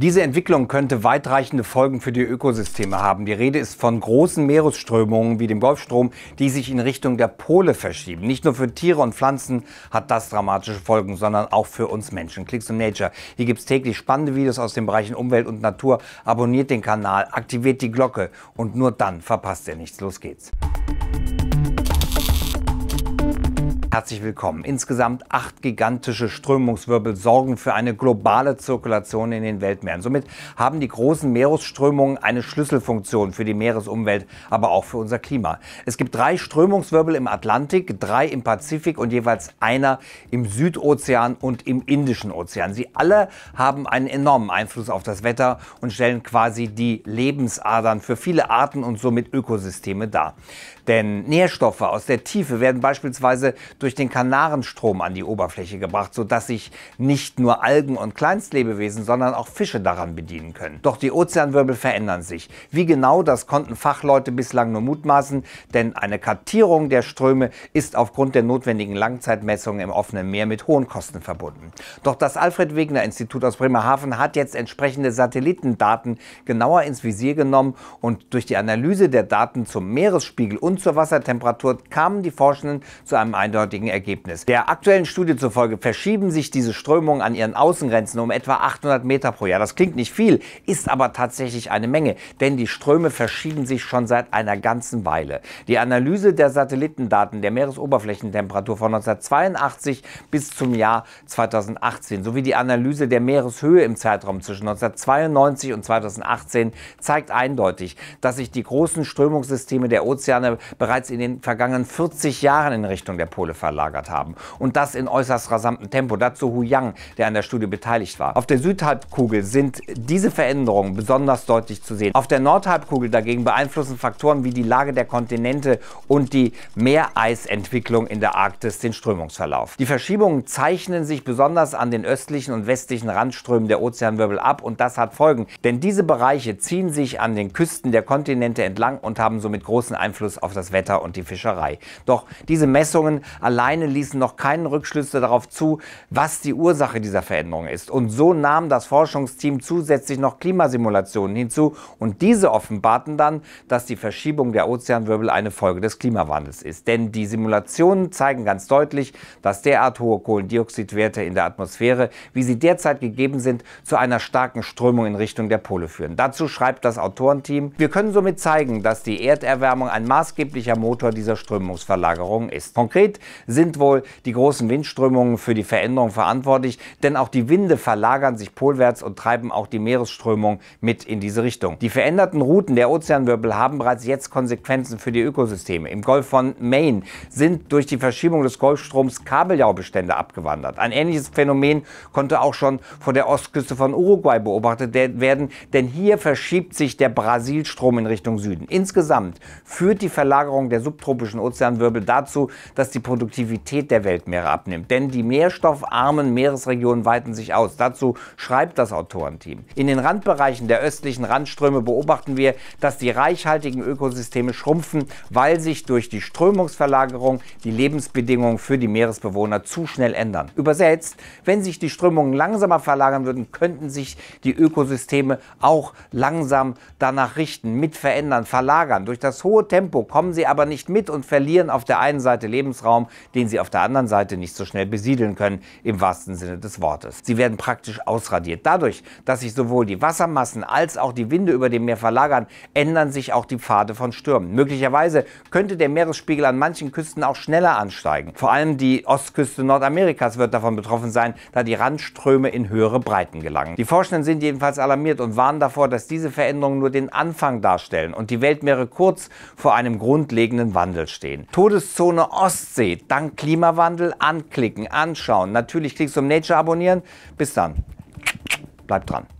Diese Entwicklung könnte weitreichende Folgen für die Ökosysteme haben. Die Rede ist von großen Meeresströmungen wie dem Golfstrom, die sich in Richtung der Pole verschieben. Nicht nur für Tiere und Pflanzen hat das dramatische Folgen, sondern auch für uns Menschen. Klicks und Nature. Hier gibt es täglich spannende Videos aus den Bereichen Umwelt und Natur. Abonniert den Kanal, aktiviert die Glocke und nur dann verpasst ihr nichts. Los geht's. Herzlich willkommen. Insgesamt acht gigantische Strömungswirbel sorgen für eine globale Zirkulation in den Weltmeeren. Somit haben die großen Meeresströmungen eine Schlüsselfunktion für die Meeresumwelt, aber auch für unser Klima. Es gibt drei Strömungswirbel im Atlantik, drei im Pazifik und jeweils einer im Südozean und im Indischen Ozean. Sie alle haben einen enormen Einfluss auf das Wetter und stellen quasi die Lebensadern für viele Arten und somit Ökosysteme dar. Denn Nährstoffe aus der Tiefe werden beispielsweise durch den Kanarenstrom an die Oberfläche gebracht, sodass sich nicht nur Algen und Kleinstlebewesen, sondern auch Fische daran bedienen können. Doch die Ozeanwirbel verändern sich. Wie genau, das konnten Fachleute bislang nur mutmaßen, denn eine Kartierung der Ströme ist aufgrund der notwendigen Langzeitmessungen im offenen Meer mit hohen Kosten verbunden. Doch das Alfred Wegener Institut aus Bremerhaven hat jetzt entsprechende Satellitendaten genauer ins Visier genommen und durch die Analyse der Daten zum Meeresspiegel und zur Wassertemperatur kamen die Forschenden zu einem eindeutigen dortigen Ergebnis. Der aktuellen Studie zufolge verschieben sich diese Strömungen an ihren Außengrenzen um etwa 800 Meter pro Jahr. Das klingt nicht viel, ist aber tatsächlich eine Menge, denn die Ströme verschieben sich schon seit einer ganzen Weile. Die Analyse der Satellitendaten der Meeresoberflächentemperatur von 1982 bis zum Jahr 2018 sowie die Analyse der Meereshöhe im Zeitraum zwischen 1992 und 2018 zeigt eindeutig, dass sich die großen Strömungssysteme der Ozeane bereits in den vergangenen 40 Jahren in Richtung der Pole verlagert haben. Und das in äußerst rasantem Tempo. Dazu Hu Yang, der an der Studie beteiligt war. Auf der Südhalbkugel sind diese Veränderungen besonders deutlich zu sehen. Auf der Nordhalbkugel dagegen beeinflussen Faktoren wie die Lage der Kontinente und die Meereisentwicklung in der Arktis den Strömungsverlauf. Die Verschiebungen zeichnen sich besonders an den östlichen und westlichen Randströmen der Ozeanwirbel ab und das hat Folgen, denn diese Bereiche ziehen sich an den Küsten der Kontinente entlang und haben somit großen Einfluss auf das Wetter und die Fischerei. Doch diese Messungen alleine ließen noch keinen Rückschlüsse darauf zu, was die Ursache dieser Veränderung ist. Und so nahm das Forschungsteam zusätzlich noch Klimasimulationen hinzu und diese offenbarten dann, dass die Verschiebung der Ozeanwirbel eine Folge des Klimawandels ist. Denn die Simulationen zeigen ganz deutlich, dass derart hohe Kohlendioxidwerte in der Atmosphäre, wie sie derzeit gegeben sind, zu einer starken Strömung in Richtung der Pole führen. Dazu schreibt das Autorenteam, wir können somit zeigen, dass die Erderwärmung ein maßgeblicher Motor dieser Strömungsverlagerung ist. Konkret sind wohl die großen Windströmungen für die Veränderung verantwortlich, denn auch die Winde verlagern sich polwärts und treiben auch die Meeresströmung mit in diese Richtung. Die veränderten Routen der Ozeanwirbel haben bereits jetzt Konsequenzen für die Ökosysteme. Im Golf von Maine sind durch die Verschiebung des Golfstroms Kabeljaubestände abgewandert. Ein ähnliches Phänomen konnte auch schon vor der Ostküste von Uruguay beobachtet werden, denn hier verschiebt sich der Brasilstrom in Richtung Süden. Insgesamt führt die Verlagerung der subtropischen Ozeanwirbel dazu, dass die Produktion Produktivität der Weltmeere abnimmt. Denn die nährstoffarmen Meeresregionen weiten sich aus. Dazu schreibt das Autorenteam. In den Randbereichen der östlichen Randströme beobachten wir, dass die reichhaltigen Ökosysteme schrumpfen, weil sich durch die Strömungsverlagerung die Lebensbedingungen für die Meeresbewohner zu schnell ändern. Übersetzt, wenn sich die Strömungen langsamer verlagern würden, könnten sich die Ökosysteme auch langsam danach richten, mit verändern, verlagern. Durch das hohe Tempo kommen sie aber nicht mit und verlieren auf der einen Seite Lebensraum, den sie auf der anderen Seite nicht so schnell besiedeln können, im wahrsten Sinne des Wortes. Sie werden praktisch ausradiert. Dadurch, dass sich sowohl die Wassermassen als auch die Winde über dem Meer verlagern, ändern sich auch die Pfade von Stürmen. Möglicherweise könnte der Meeresspiegel an manchen Küsten auch schneller ansteigen. Vor allem die Ostküste Nordamerikas wird davon betroffen sein, da die Randströme in höhere Breiten gelangen. Die Forschenden sind jedenfalls alarmiert und warnen davor, dass diese Veränderungen nur den Anfang darstellen und die Weltmeere kurz vor einem grundlegenden Wandel stehen. Todeszone Ostsee, dann Klimawandel anklicken, anschauen. Natürlich klickst du um Nature abonnieren. Bis dann. Bleib dran.